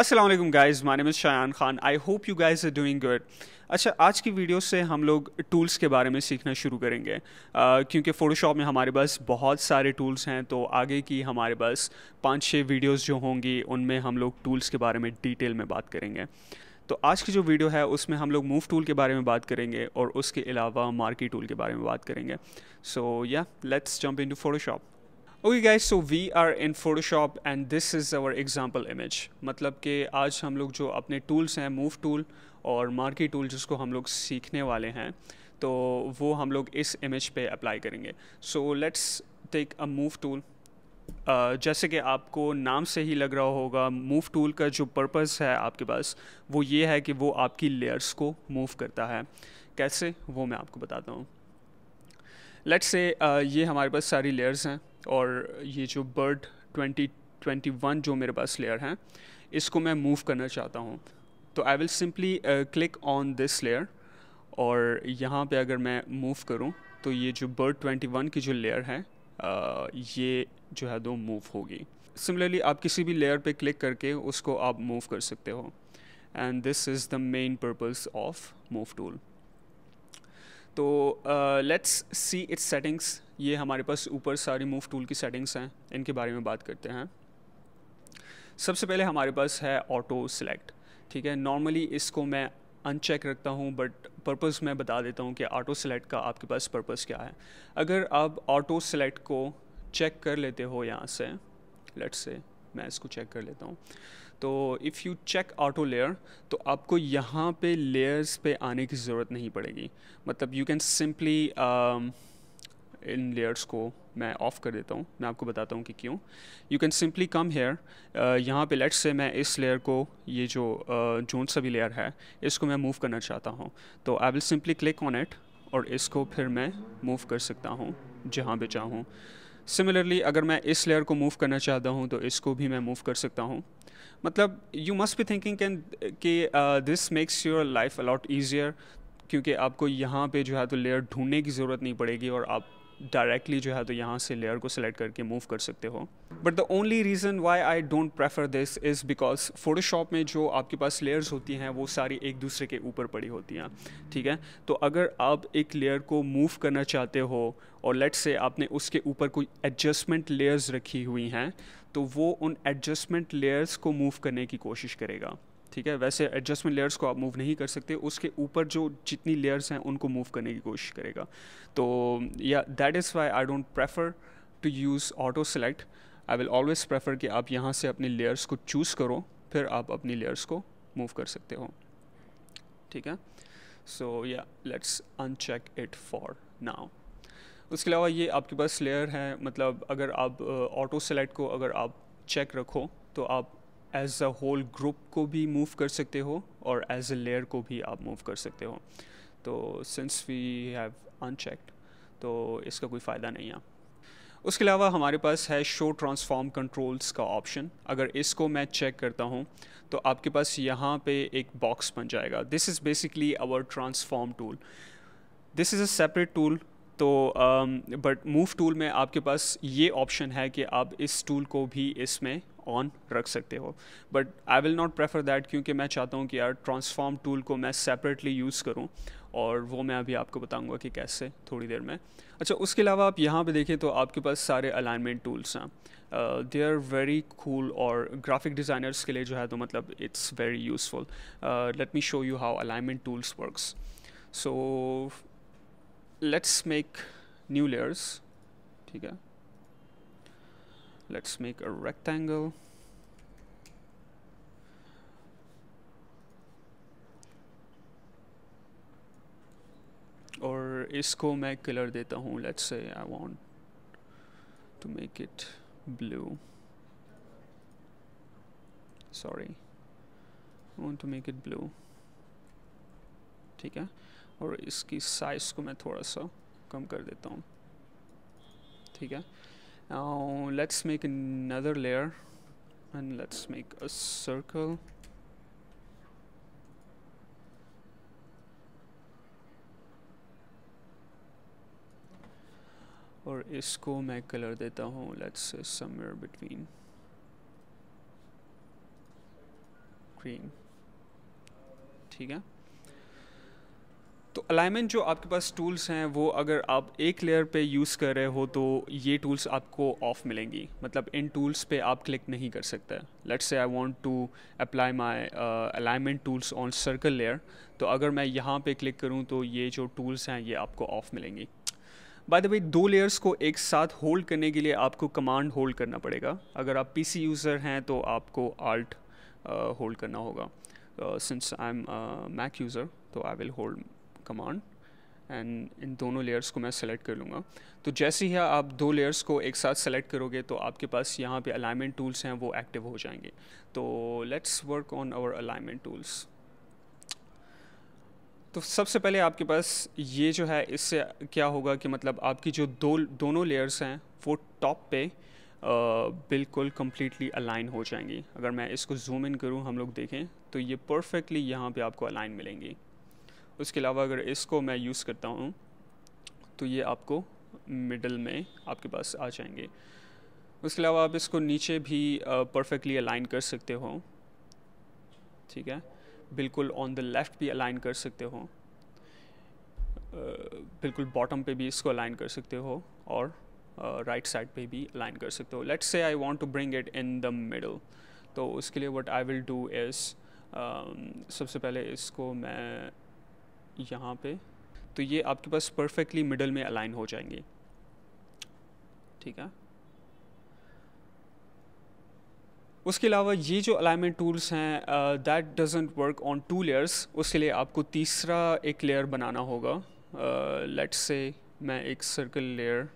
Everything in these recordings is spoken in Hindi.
Aslam guys my name is Shayan Khan I hope you guys are doing good अच्छा आज की वीडियो से हम लोग टूल्स के बारे में सीखना शुरू करेंगे आ, क्योंकि फ़ोटोशॉप में हमारे पास बहुत सारे टूल्स हैं तो आगे की हमारे पास पाँच छः वीडियोज़ जो होंगी उनमें हम लोग टूल्स के बारे में डिटेल में बात करेंगे तो आज की जो वीडियो है उसमें हम लोग मूव टूल के बारे में बात करेंगे और उसके अलावा मार्की टूल के बारे में बात करेंगे so yeah let's jump into Photoshop okay guys so we are in Photoshop and this is our example image मतलब कि आज हम लोग जो अपने टूल्स हैं मूव टूल और मार्की टूल जिसको हम लोग सीखने वाले हैं तो वो हम लोग इस इमेज पे अप्लाई करेंगे so let's take a move tool जैसे कि आपको नाम से ही लग रहा होगा मूव टूल का जो पर्पस है आपके पास वो ये है कि वो आपकी लेयर्स को मूव करता है कैसे वो मैं आपको बताता हूँ लेट्स से ये हमारे पास सारी लेयर्स हैं और ये जो बर्ड 2021 जो मेरे पास लेयर हैं इसको मैं मूव करना चाहता हूँ तो I will simply click on this layer और यहाँ पे अगर मैं मूव करूँ तो ये जो बर्ड 21 की जो लेयर है uh, ये जो है दो मूव होगी सिमिलरली आप किसी भी लेयर पे क्लिक करके उसको आप मूव कर सकते हो and this is the main purpose of move tool तो लेट्स सी इट्स सेटिंग्स ये हमारे पास ऊपर सारी मूव टूल की सेटिंग्स हैं इनके बारे में बात करते हैं सबसे पहले हमारे पास है ऑटो सेलेक्ट ठीक है नॉर्मली इसको मैं अनचेक रखता हूँ बट पर्पस मैं बता देता हूँ कि ऑटो सेलेक्ट का आपके पास पर्पस क्या है अगर आप ऑटो सेलेक्ट को चेक कर लेते हो यहाँ से लेट से मैं इसको चेक कर लेता हूँ तो if you check auto layer तो आपको यहाँ पे लेयर्स पे आने की ज़रूरत नहीं पड़ेगी मतलब यू कैन सिंपली इन लेयर्स को मैं ऑफ कर देता हूँ मैं आपको बताता हूँ कि क्यों you can simply come here यहाँ पे लेट्स से मैं इस लेयर को ये जो uh, जोन सा भी लेयर है इसको मैं मूव करना चाहता हूँ तो I will simply click on it और इसको फिर मैं मूव कर सकता हूँ जहाँ पर चाहूँ सिमिलरली अगर मैं इस लेयर को मूव करना चाहता हूँ तो इसको भी मैं मूव कर सकता हूँ मतलब you must be thinking can कि this makes your life a lot easier क्योंकि आपको यहाँ पे जो है तो लेयर ढूंढने की ज़रूरत नहीं पड़ेगी और आप डायरेक्टली जो है तो यहाँ से लेयर को सिलेक्ट करके मूव कर सकते हो but the only reason why I don't prefer this is because Photoshop में जो आपके पास लेयर्स होती हैं वो सारी एक दूसरे के ऊपर पड़ी होती हैं ठीक है तो अगर आप एक लेयर को मूव करना चाहते हो और लेट से आपने उसके ऊपर कोई एडजस्टमेंट लेयर्स रखी हुई हैं तो वो उन एडजस्टमेंट लेयर्स को मूव करने की कोशिश करेगा ठीक है वैसे एडजस्टमेंट लेयर्स को आप मूव नहीं कर सकते उसके ऊपर जो जितनी लेयर्स हैं उनको मूव करने की कोशिश करेगा तो yeah that is why I don't prefer to use auto select I will always prefer कि आप यहाँ से अपनी लेयर्स को चूज़ करो फिर आप अपनी लेयर्स को मूव कर सकते हो ठीक है so yeah let's uncheck it for now उसके अलावा ये आपके पास लेयर है मतलब अगर आप ऑटो uh, सेलेक्ट को अगर आप चेक रखो तो आप एज अ होल ग्रुप को भी मूव कर सकते हो और एज अ लेयर को भी आप मूव कर सकते हो तो सिंस वी हैव अनचेक्ड तो इसका कोई फ़ायदा नहीं है उसके अलावा हमारे पास है शो ट्रांसफॉर्म कंट्रोल्स का ऑप्शन अगर इसको मैं चेक करता हूँ तो आपके पास यहाँ पे एक बॉक्स बन जाएगा this is basically our transform tool this is a separate tool तो बट मूव टूल में आपके पास ये ऑप्शन है कि आप इस टूल को भी इसमें ऑन रख सकते हो but I will not prefer that क्योंकि मैं चाहता हूँ कि यार ट्रांसफॉर्म टूल को मैं सेपरेटली यूज़ करूँ और वो मैं अभी आपको बताऊँगा कि कैसे थोड़ी देर में अच्छा उसके अलावा आप यहाँ पे देखें तो आपके पास सारे अलाइनमेंट टूल्स हैं दे आर वेरी कूल और ग्राफिक डिज़ाइनर्स के लिए जो है तो मतलब it's very useful let me show you how alignment tools works so let's make new layers ठीक है लेट्स मेक अ रेक्टेंगल और इसको मैं कलर देता हूँ let's say I want to make it blue sorry I want to make it blue ठीक है और इसकी साइज़ को मैं थोड़ा सा कम कर देता हूँ ठीक है let's make another layer and let's make a circle और इसको मैं कलर देता हूँ लेट्स समवेयर बिटवीन ग्रीन ठीक है तो अलाइनमेंट जो आपके पास टूल्स हैं वो अगर आप एक लेयर पे यूज़ कर रहे हो तो ये टूल्स आपको ऑफ मिलेंगी मतलब इन टूल्स पे आप क्लिक नहीं कर सकते let's say I want to apply my alignment tools on circle layer तो अगर मैं यहाँ पे क्लिक करूँ तो ये जो टूल्स हैं ये आपको ऑफ मिलेंगी बाय द वे दो लेयर्स को एक साथ होल्ड करने के लिए आपको कमांड होल्ड करना पड़ेगा अगर आप पी यूज़र हैं तो आपको आल्ट होल्ड uh, करना होगा since I am Mac user तो I will hold command and इन दोनों लेयर्स को मैं सेलेक्ट कर लूँगा तो जैसे ही आप दो लेयर्स को एक साथ सेलेक्ट करोगे तो आपके पास यहाँ पे अलाइनमेंट टूल्स हैं वो एक्टिव हो जाएंगे तो let's work on our alignment tools तो सबसे पहले आपके पास ये जो है इससे क्या होगा कि मतलब आपकी जो दो दोनों लेयर्स हैं वो टॉप पे आ, बिल्कुल कम्प्लीटली अलाइन हो जाएंगी अगर मैं इसको जूम इन करूँ हम लोग देखें तो ये परफेक्टली यहाँ पे आपको अलाइन मिलेंगी उसके अलावा अगर इसको मैं यूज़ करता हूँ तो ये आपको मिडल में आपके पास आ जाएंगे उसके अलावा आप इसको नीचे भी परफेक्टली अलाइन कर सकते हो ठीक है बिल्कुल ऑन द लेफ़्ट भी अलाइन कर सकते हो बिल्कुल बॉटम पे भी इसको अलाइन कर सकते हो और राइट साइड पे भी अलाइन कर सकते हो let's say I want to bring it in the middle तो उसके लिए what I will do is सबसे पहले इसको मैं यहाँ पे तो ये आपके पास परफेक्टली मिडल में अलाइन हो जाएंगे ठीक है उसके अलावा ये जो अलाइनमेंट टूल्स हैं that doesn't work on two layers उसके लिए आपको तीसरा एक लेयर बनाना होगा लेट्स uh, से मैं एक सर्कल लेयर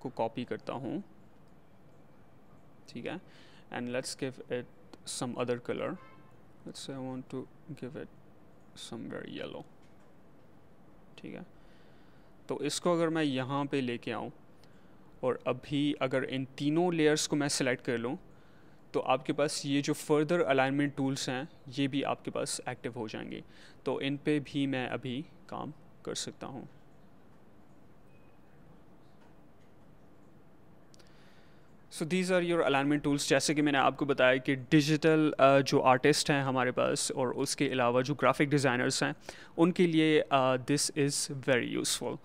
को कॉपी करता हूँ ठीक है and let's give it some other colour let's I want to give it very yellow ठीक है तो इसको अगर मैं यहाँ पे लेके आऊँ और अभी अगर इन तीनों लेयर्स को मैं सिलेक्ट कर लूँ तो आपके पास ये जो फर्दर अलाइनमेंट टूल्स हैं ये भी आपके पास एक्टिव हो जाएंगे तो इन पे भी मैं अभी काम कर सकता हूँ so these are your alignment tools जैसे कि मैंने आपको बताया कि डिजिटल जो आर्टिस्ट हैं हमारे पास और उसके अलावा जो ग्राफिक डिज़ाइनर्स हैं उनके लिए दिस इज़ वेरी यूज़फुल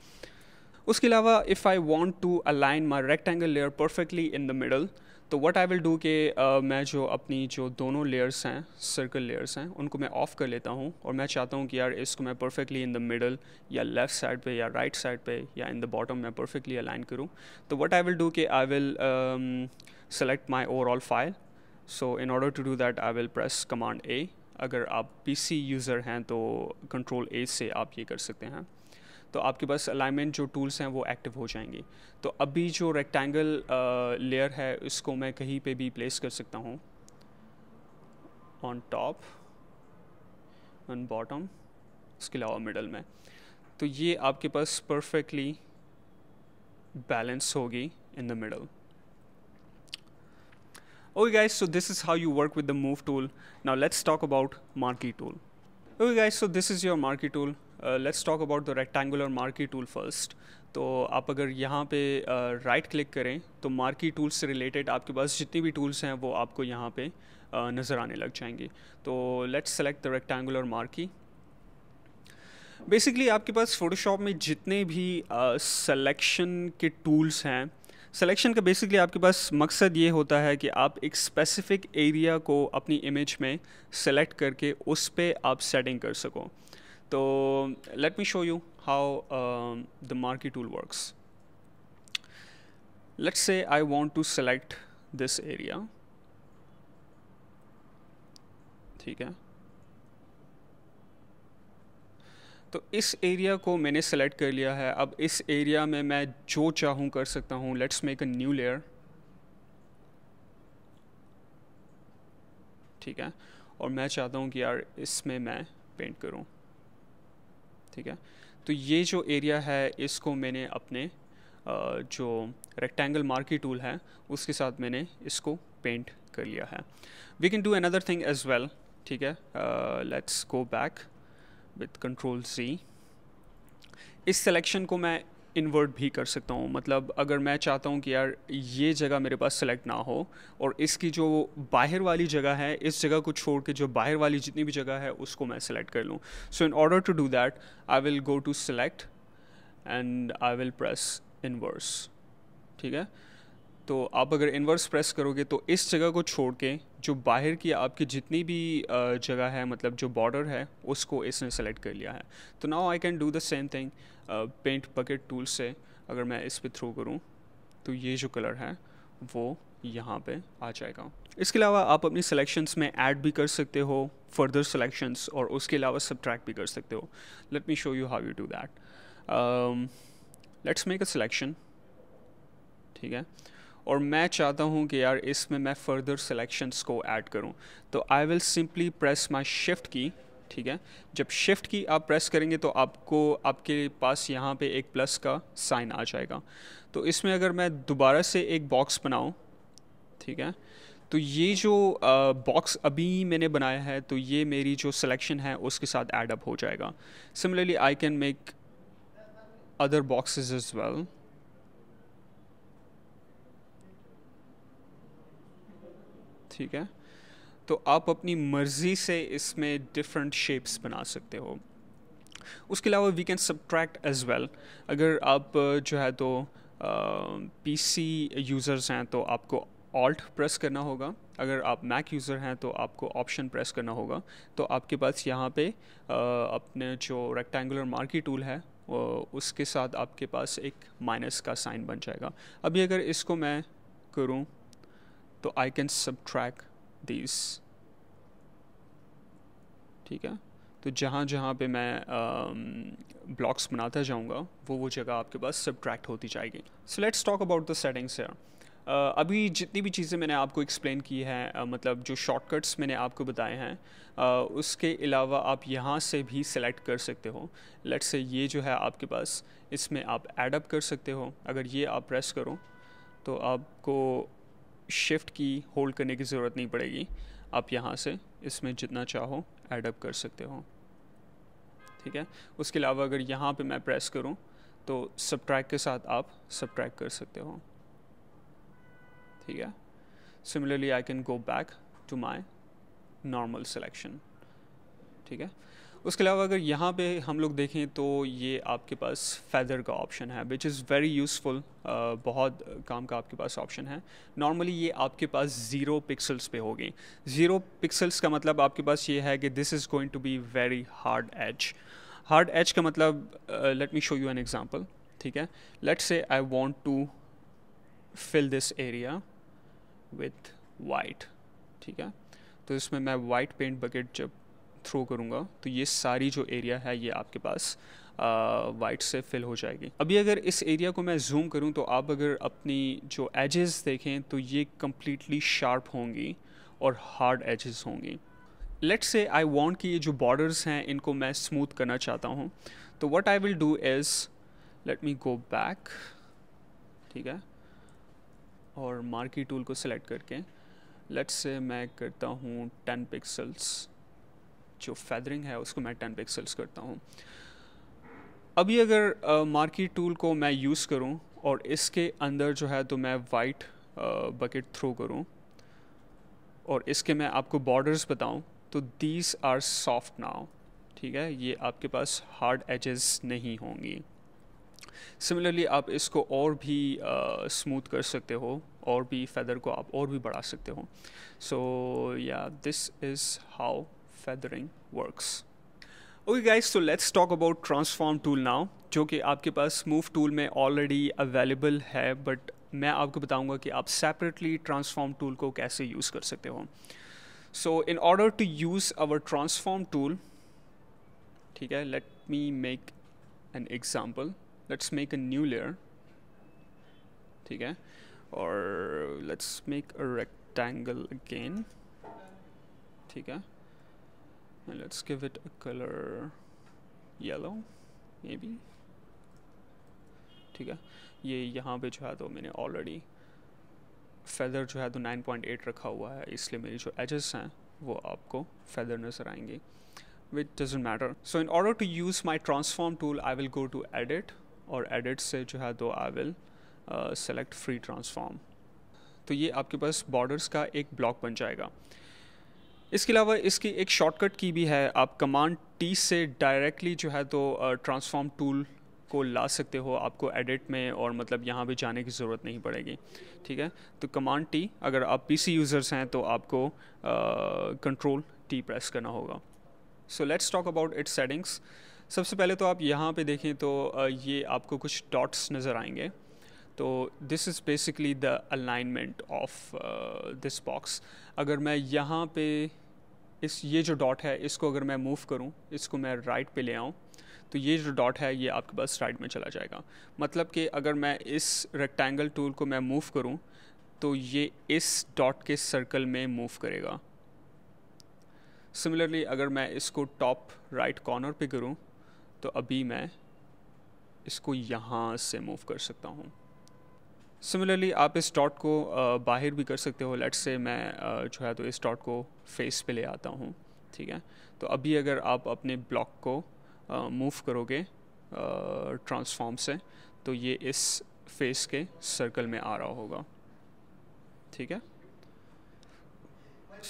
उसके अलावा if I want to align my rectangle layer perfectly in the middle तो वट आई विल डू के मैं जो अपनी जो दोनों लेयर्स हैं सर्कल लेयर्स हैं उनको मैं ऑफ़ कर लेता हूँ और मैं चाहता हूँ कि यार इसको मैं परफेक्टली इन द मिडल या लेफ़्ट साइड पे या राइट साइड पे या इन द बॉटम मैं परफेक्टली अलाइन करूँ तो वट आई विल डू के I will select my overall file so in order to do that I will press command A अगर आप पी सी यूज़र हैं तो कंट्रोल ए से आप ये कर सकते हैं तो आपके पास अलाइनमेंट जो टूल्स हैं वो एक्टिव हो जाएंगी तो अभी जो रेक्टेंगल लेयर uh, है इसको मैं कहीं पे भी प्लेस कर सकता हूँ ऑन टॉप ऑन बॉटम इसके अलावा मिडल में तो ये आपके पास परफेक्टली बैलेंस होगी in the middle okay guys so this is how you work with the move tool now let's talk about marquee tool okay guys so this is your marquee tool let's talk about the rectangular marquee tool first तो आप अगर यहाँ पे राइट uh, क्लिक करें तो मार्की टूल्स से रिलेटेड आपके पास जितनी भी टूल्स हैं वो आपको यहाँ पे uh, नज़र आने लग जाएंगे तो let's select the rectangular marquee basically आपके पास फोटोशॉप में जितने भी सेलेक्शन uh, के टूल्स हैं सेलेक्शन का बेसिकली आपके पास मकसद ये होता है कि आप एक स्पेसिफिक एरिया को अपनी इमेज में सेलेक्ट करके उस पर आप सेटिंग कर सको तो let me show you how the marquee tool works let's say I I to select this area ठीक है तो इस एरिया को मैंने सेलेक्ट कर लिया है अब इस एरिया में मैं जो चाहूँ कर सकता हूँ let's make a new layer ठीक है और मैं चाहता हूँ कि यार इसमें मैं पेंट करूँ ठीक है तो ये जो एरिया है इसको मैंने अपने जो रेक्टेंगल मार्की टूल है उसके साथ मैंने इसको पेंट कर लिया है we can do another thing as well ठीक है let's go back with control C इस सिलेक्शन को मैं इन्वर्ट भी कर सकता हूँ मतलब अगर मैं चाहता हूँ कि यार ये जगह मेरे पास सेलेक्ट ना हो और इसकी जो बाहर वाली जगह है इस जगह को छोड़ के जो बाहर वाली जितनी भी जगह है उसको मैं सेलेक्ट कर लूँ so in order to do that I will go to select and I will press inverse ठीक है तो आप अगर इनवर्स प्रेस करोगे तो इस जगह को छोड़ के जो बाहर की आपकी जितनी भी जगह है मतलब जो बॉर्डर है उसको इसने सेलेक्ट कर लिया है तो now I can do the same thing paint bucket tool से अगर मैं इस पर थ्रो करूँ तो ये जो कलर है वो यहाँ पे आ जाएगा इसके अलावा आप अपनी सिलेक्शंस में ऐड भी कर सकते हो फर्दर सिलेक्शंस और उसके अलावा सब्ट्रैक्ट भी कर सकते हो let me show you how you do that let's make a selection ठीक है और मैं चाहता हूँ कि यार इसमें मैं फर्दर सिलेक्शंस को ऐड करूँ तो I will simply press my shift key ठीक है जब शिफ्ट की आप प्रेस करेंगे तो आपको आपके पास यहाँ पे एक प्लस का साइन आ जाएगा तो इसमें अगर मैं दोबारा से एक बॉक्स बनाऊँ ठीक है तो ये जो बॉक्स अभी मैंने बनाया है तो ये मेरी जो सिलेक्शन है उसके साथ एडअप हो जाएगा similarly I can make other boxes as well ठीक है तो आप अपनी मर्ज़ी से इसमें डिफरेंट शेप्स बना सकते हो उसके अलावा we can subtract as well अगर आप जो है तो पी सी यूज़र्स हैं तो आपको ऑल्ट प्रेस करना होगा अगर आप मैक यूज़र हैं तो आपको ऑप्शन प्रेस करना होगा तो आपके पास यहाँ पे आ, अपने जो रेक्टेंगुलर मार्की टूल है उसके साथ आपके पास एक माइनस का साइन बन जाएगा अभी अगर इसको मैं करूँ तो आई कैन सब्ट्रैक दिस ठीक है तो जहाँ जहाँ पे मैं ब्लॉक्स um, बनाता जाऊँगा वो वो जगह आपके पास सब्ट्रैक्ट होती जाएगी so let's talk about the settings here अभी जितनी भी चीज़ें मैंने आपको एक्सप्लेन की हैं uh, मतलब जो शॉर्टकट्स मैंने आपको बताए हैं uh, उसके अलावा आप यहाँ से भी सेलेक्ट कर सकते हो लेट्स से ये जो है आपके पास इसमें आप एडअप कर सकते हो अगर ये आप प्रेस करो तो आपको शिफ्ट की होल्ड करने की ज़रूरत नहीं पड़ेगी आप यहाँ से इसमें जितना चाहो एडअप कर सकते हो ठीक है उसके अलावा अगर यहाँ पे मैं प्रेस करूँ तो सब के साथ आप सब कर सकते हो ठीक है similarly I can go back to my normal selection ठीक है उसके अलावा अगर यहाँ पे हम लोग देखें तो ये आपके पास फैदर का ऑप्शन है विच इज़ वेरी यूज़फुल बहुत काम का आपके पास ऑप्शन है नॉर्मली ये आपके पास ज़ीरो पिक्सल्स पे होगी ज़ीरो पिक्सल्स का मतलब आपके पास ये है कि this is going to be very hard H hard H का मतलब let me show you an example ठीक है let say I want to fill this area with white ठीक है तो इसमें मैं वाइट पेंट बकेट जब थ्रो करूँगा तो ये सारी जो एरिया है ये आपके पास वाइट से फिल हो जाएगी अभी अगर इस एरिया को मैं जूम करूँ तो आप अगर अपनी जो एजेस देखें तो ये कम्प्लीटली शार्प होंगी और हार्ड एजेस होंगी लेट से आई वॉन्ट कि ये जो बॉर्डर्स हैं इनको मैं स्मूथ करना चाहता हूँ तो what I will do is let me go back ठीक है और मार्की टूल को सिलेक्ट करके लेट से मैं करता हूँ टेन पिक्सल्स जो फैदरिंग है उसको मैं टेन पिक्सल्स करता हूँ अभी अगर मार्की uh, टूल को मैं यूज़ करूँ और इसके अंदर जो है तो मैं वाइट बकेट थ्रो करूँ और इसके मैं आपको बॉर्डर्स बताऊँ तो दीज आर सॉफ्ट नाउ ठीक है ये आपके पास हार्ड एजेस नहीं होंगी सिमिलरली आप इसको और भी स्मूथ uh, कर सकते हो और भी फैदर को आप और भी बढ़ा सकते हो so yeah this is how feathering works. Okay guys, तो let's talk about transform tool now जो कि आपके पास मूव टूल में ऑलरेडी अवेलेबल है बट मैं आपको बताऊंगा कि आप सेपरेटली transform tool को कैसे यूज़ कर सकते हो so in order to use our transform tool ठीक है let me make an example let's make a new layer. ठीक है और let's make a rectangle again ठीक है and let's give it a color yellow maybe ठीक है ये यहाँ पर जो है तो मैंने ऑलरेडी फेदर जो है तो 9.8 रखा हुआ है इसलिए मेरी जो एजेस हैं वो आपको फैदर नज़र आएंगे which doesn't matter so in order to use my transform tool I will go to edit और एडिट से जो है तो I will select free transform तो ये आपके पास बॉर्डर्स का एक ब्लॉक बन जाएगा इसके अलावा इसकी एक शॉर्टकट की भी है आप कमांड टी से डायरेक्टली जो है तो ट्रांसफॉर्म टूल को ला सकते हो आपको एडिट में और मतलब यहाँ भी जाने की ज़रूरत नहीं पड़ेगी ठीक है तो कमांड टी अगर आप पीसी यूज़र्स हैं तो आपको कंट्रोल टी प्रेस करना होगा so let's talk about its settings सबसे पहले तो आप यहाँ पे देखें तो ये आपको कुछ डॉट्स नज़र आएंगे तो this is basically the alignment of this box अगर मैं यहाँ पे इस ये जो डॉट है इसको अगर मैं मूव करूँ इसको मैं राइट right पे ले आऊँ तो ये जो डॉट है ये आपके पास राइट में चला जाएगा मतलब कि अगर मैं इस रेक्टेंगल टूल को मैं मूव करूँ तो ये इस डॉट के सर्कल में मूव करेगा सिमिलरली अगर मैं इसको टॉप राइट कॉर्नर पे करूँ तो अभी मैं इसको यहाँ से मूव कर सकता हूँ सिमिलरली आप इस डॉट को बाहर भी कर सकते हो लेट्स से मैं जो है तो इस डॉट को फेस पे ले आता हूँ ठीक है तो अभी अगर आप अपने ब्लॉक को मूव करोगे ट्रांसफॉर्म से तो ये इस फेस के सर्कल में आ रहा होगा ठीक है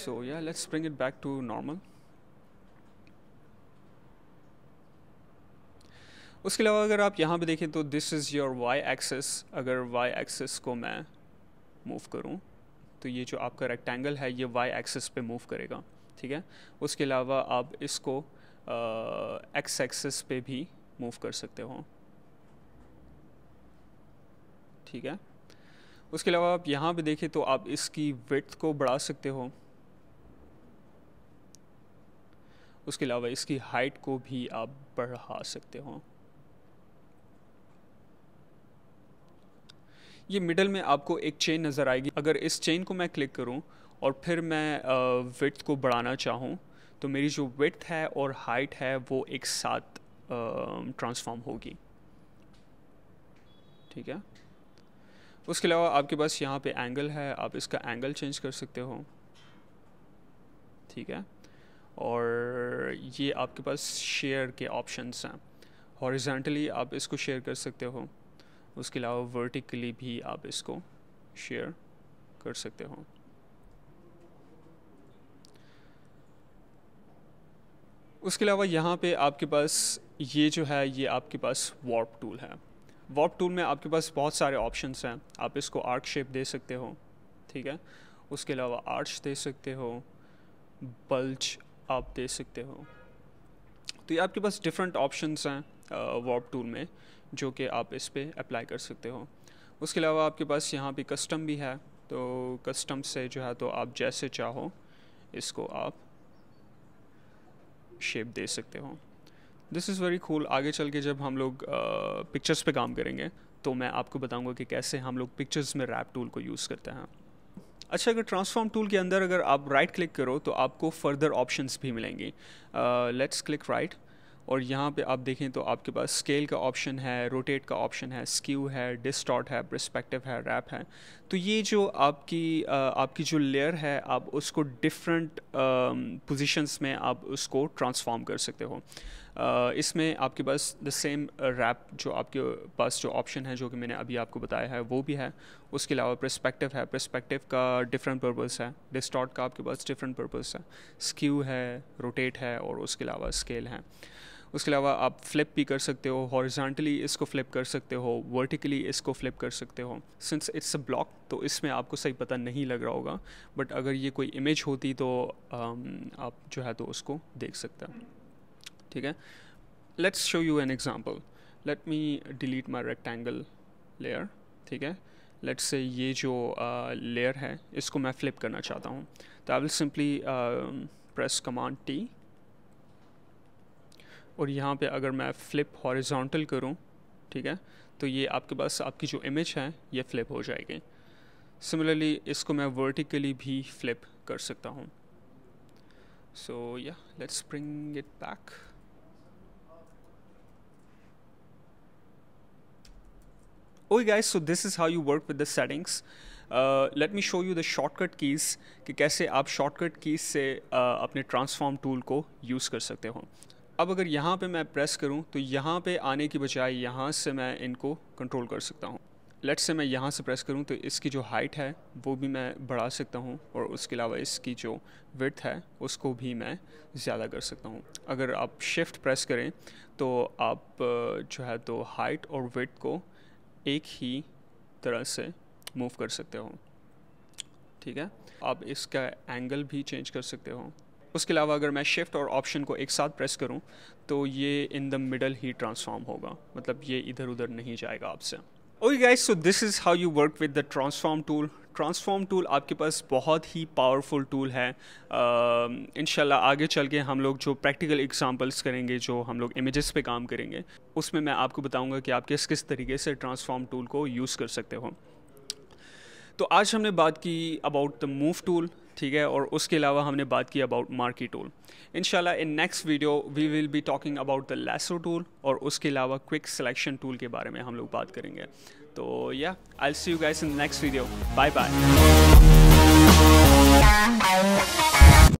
so yeah let's bring it back to normal उसके अलावा अगर आप यहाँ पे देखें तो this is your Y axis अगर वाई एक्सेस को मैं मूव करूँ तो ये जो आपका रेक्टेंगल है ये वाई एक्सेस पे मूव करेगा ठीक है उसके अलावा आप इसको एक्स एक्सेस पे भी मूव कर सकते हो ठीक है उसके अलावा आप यहाँ पे देखें तो आप इसकी विथ को बढ़ा सकते हो उसके अलावा इसकी हाइट को भी आप बढ़ा सकते हो ये मिडल में आपको एक चेन नज़र आएगी अगर इस चेन को मैं क्लिक करूँ और फिर मैं विथ को बढ़ाना चाहूँ तो मेरी जो विथ है और हाइट है वो एक साथ ट्रांसफॉर्म होगी ठीक है उसके अलावा आपके पास यहाँ पे एंगल है आप इसका एंगल चेंज कर सकते हो ठीक है और ये आपके पास शेयर के ऑप्शंस हैं हॉरिजेंटली आप इसको शेयर कर सकते हो उसके अलावा वर्टिकली भी आप इसको शेयर कर सकते हो उसके अलावा यहाँ पे आपके पास ये जो है ये आपके पास वॉर्प टूल है वॉर्प टूल में आपके पास बहुत सारे ऑप्शंस हैं आप इसको आर्क शेप दे सकते हो ठीक है उसके अलावा आर्च दे सकते हो बल्ज आप दे सकते हो तो ये आपके पास डिफरेंट ऑप्शंस हैं वॉप टूल में जो कि आप इस पर अप्लाई कर सकते हो उसके अलावा आपके पास यहाँ पे कस्टम भी है तो कस्टम से जो है तो आप जैसे चाहो इसको आप शेप दे सकते हो दिस इज़ वेरी कूल आगे चल के जब हम लोग पिक्चर्स पे काम करेंगे तो मैं आपको बताऊंगा कि कैसे हम लोग पिक्चर्स में रैप टूल को यूज़ करते हैं अच्छा अगर ट्रांसफॉर्म टूल के अंदर अगर आप राइट right क्लिक करो तो आपको फर्दर ऑप्शंस भी मिलेंगी लेट्स क्लिक राइट और यहाँ पे आप देखें तो आपके पास स्केल का ऑप्शन है रोटेट का ऑप्शन है स्क्यू है डिस्टॉट है प्रस्पेक्टिव है रैप है तो ये जो आपकी आपकी जो लेयर है आप उसको डिफरेंट पोजीशंस में आप उसको ट्रांसफॉर्म कर सकते हो इसमें आपके पास द सेम रैप जो आपके पास जो ऑप्शन है जो कि मैंने अभी आपको बताया है वो भी है उसके अलावा प्रस्पेक्टिव है प्रस्पेक्टिव का डिफरेंट पर्पस है डिस्टॉट का आपके पास डिफरेंट पर्पस है स्क्यू है रोटेट है और उसके अलावा स्केल है उसके अलावा आप फ्लिप भी कर सकते हो हॉरिजॉन्टली इसको फ्लिप कर सकते हो वर्टिकली इसको फ्लिप कर सकते हो सिंस इट्स अ ब्लॉक तो इसमें आपको सही पता नहीं लग रहा होगा बट अगर ये कोई इमेज होती तो um, आप जो है तो उसको देख सकते हैं ठीक है let's show you an example let me delete my rectangle layer ठीक है लेट्स से ये जो लेयर uh, है इसको मैं फ्लिप करना चाहता हूँ तो I will simply press command T और यहाँ पे अगर मैं फ़्लिप हॉरिजॉन्टल करूँ ठीक है तो ये आपके पास आपकी जो इमेज है ये फ़्लिप हो जाएगी सिमिलरली इसको मैं वर्टिकली भी फ़्लिप कर सकता हूँ so yeah let's bring it back okay guys so this is how you work with the settings let me show you the shortcut keys कि कैसे आप शॉर्टकट कीज़ से uh, अपने ट्रांसफॉर्म टूल को यूज़ कर सकते हो अब अगर यहाँ पे मैं प्रेस करूँ तो यहाँ पे आने की बजाय यहाँ से मैं इनको कंट्रोल कर सकता हूँ लेट्स से मैं यहाँ से प्रेस करूँ तो इसकी जो हाइट है वो भी मैं बढ़ा सकता हूँ और उसके अलावा इसकी जो विथ है उसको भी मैं ज़्यादा कर सकता हूँ अगर आप शिफ्ट प्रेस करें तो आप जो है तो हाइट और विथ को एक ही तरह से मूव कर सकते हो ठीक है आप इसका एंगल भी चेंज कर सकते हो उसके अलावा अगर मैं शिफ्ट और ऑप्शन को एक साथ प्रेस करूं तो ये इन द मिडल ही ट्रांसफॉर्म होगा मतलब ये इधर उधर नहीं जाएगा आपसे okay guys so this is how you work with the transform tool transform tool आपके पास बहुत ही पावरफुल टूल है इन आगे चल के हम लोग जो प्रैक्टिकल एग्जांपल्स करेंगे जो हम लोग इमेजेस पे काम करेंगे उसमें मैं आपको बताऊंगा कि आप किस किस तरीके से ट्रांसफॉर्म टूल को यूज़ कर सकते हो तो आज हमने बात की अबाउट द मूव टूल ठीक है और उसके अलावा हमने बात की about marquee tool in in next video we will be talking about the lasso tool और उसके अलावा क्विक सिलेक्शन टूल के बारे में हम लोग बात करेंगे तो yeah I see you guys in next video bye bye